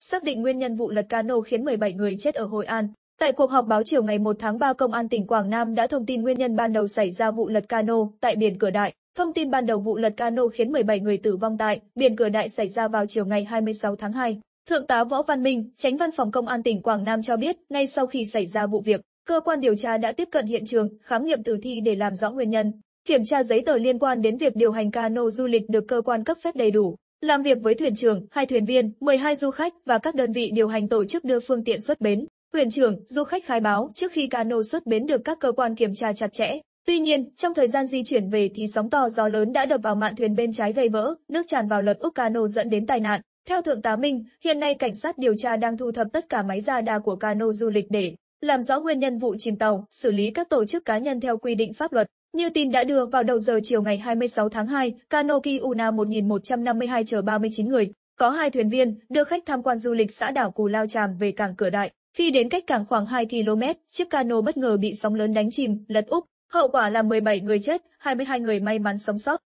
xác định nguyên nhân vụ lật cano khiến 17 người chết ở Hội An. Tại cuộc họp báo chiều ngày 1 tháng 3, Công an tỉnh Quảng Nam đã thông tin nguyên nhân ban đầu xảy ra vụ lật cano tại biển Cửa Đại. Thông tin ban đầu vụ lật cano khiến 17 người tử vong tại biển Cửa Đại xảy ra vào chiều ngày 26 tháng 2. Thượng tá Võ Văn Minh, tránh văn phòng Công an tỉnh Quảng Nam cho biết, ngay sau khi xảy ra vụ việc, cơ quan điều tra đã tiếp cận hiện trường, khám nghiệm tử thi để làm rõ nguyên nhân, kiểm tra giấy tờ liên quan đến việc điều hành cano du lịch được cơ quan cấp phép đầy đủ. Làm việc với thuyền trưởng, hai thuyền viên, 12 du khách và các đơn vị điều hành tổ chức đưa phương tiện xuất bến. Thuyền trưởng, du khách khai báo trước khi cano xuất bến được các cơ quan kiểm tra chặt chẽ. Tuy nhiên, trong thời gian di chuyển về thì sóng to gió lớn đã đập vào mạn thuyền bên trái gây vỡ, nước tràn vào lật úp cano dẫn đến tai nạn. Theo Thượng tá Minh, hiện nay cảnh sát điều tra đang thu thập tất cả máy radar của cano du lịch để làm rõ nguyên nhân vụ chìm tàu, xử lý các tổ chức cá nhân theo quy định pháp luật. Như tin đã đưa vào đầu giờ chiều ngày 26 tháng 2, cano Kiuna 1152 chở 39 người, có hai thuyền viên, đưa khách tham quan du lịch xã đảo Cù Lao Tràm về cảng Cửa Đại. Khi đến cách cảng khoảng 2 km, chiếc cano bất ngờ bị sóng lớn đánh chìm, lật úp. Hậu quả là 17 người chết, 22 người may mắn sống sót.